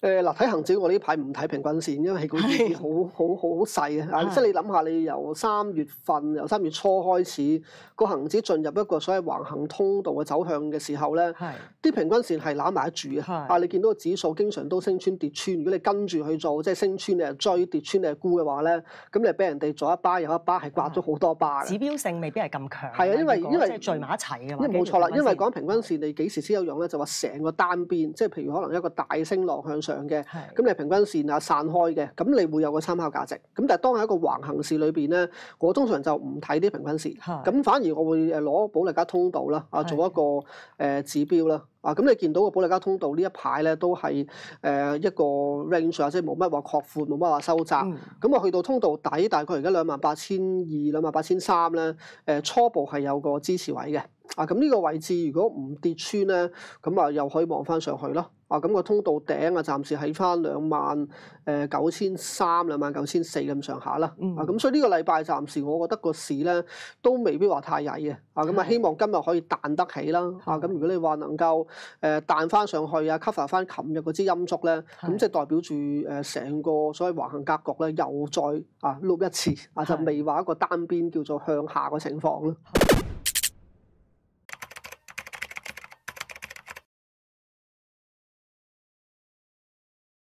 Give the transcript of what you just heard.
誒嗱，睇恒指我呢排唔睇平均線，因為係意啲好好好細啊即係你諗下，你由三月份由三月初開始個恒指進入一個所謂橫行通道嘅走向嘅時候咧，啲平均線係攬埋得住啊你見到個指數經常都升穿跌穿，如果你跟住去做，即係升穿你係追，跌穿你係沽嘅話咧，咁你俾人哋做一巴又一巴，係刮咗好多巴指標性未必係咁強。係啊，因為因為聚埋一齊嘅。因冇錯啦，因為講平均線你幾時先有用咧？就話成個單邊，即係譬如可能一個大升浪向。上嘅，咁你平均線啊散開嘅，咁你會有個參考價值。咁但係當係一個橫行市裏邊咧，我通常就唔睇啲平均線，咁反而我會誒攞保利加通道啦，啊做一個誒指標啦。啊，咁你見到個保利加通道呢一排咧，都係誒一個 range 啊，即係冇乜話擴闊，冇乜話收窄。咁啊，去到通道底大概而家兩萬八千二兩萬八千三咧，誒初步係有個支持位嘅。啊，咁呢個位置如果唔跌穿咧，咁啊又可以望翻上去咯。啊，咁個通道頂啊，暫時喺翻兩萬誒九千三兩萬九千四咁上下啦。啊，咁所以呢個禮拜暫時我覺得個市咧都未必話太曳嘅。啊，咁啊希望今日可以彈得起啦。啊，咁如果你話能夠誒彈翻上去啊 cover 翻琴日嗰支音足咧，咁即係代表住誒成個所謂橫行格局咧又再啊錄一次啊，就未話一個單邊叫做向下嘅情況咯。